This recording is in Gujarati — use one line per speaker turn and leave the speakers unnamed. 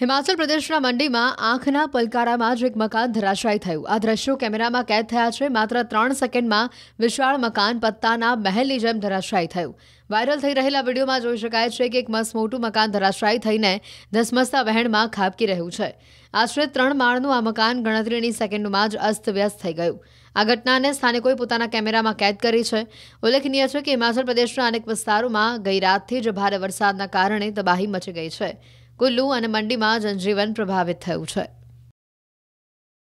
હિમાચલ પ્રદેશના મંડીમાં આંખના પલકારામાં જ એક મકાન ધરાશાયી થયું આ દ્રશ્યો કેમેરામાં કેદ થયા છે માત્ર ત્રણ સેકન્ડમાં વિશાળ મકાન પત્તાના મહેલની જેમ ધરાશાયી થયું વાયરલ થઈ રહેલા વિડીયોમાં જોઈ શકાય છે કે એક મસ્ત મોટું મકાન ધરાશાયી થઈને ધસમસતા વહેણમાં ખાબકી રહ્યું છે આશરે ત્રણ માળનું આ મકાન ગણતરીની સેકન્ડમાં જ અસ્તવ્યસ્ત થઈ ગયું આ ઘટનાને સ્થાનિકોએ પોતાના કેમેરામાં કેદ કરી છે ઉલ્લેખનીય છે કે હિમાચલ પ્રદેશના અનેક વિસ્તારોમાં ગઈ રાતથી જ ભારે વરસાદના કારણે તબાહી મચી ગઈ છે કુલ્લુ અને મંડીમાં જનજીવન પ્રભાવિત થયું છે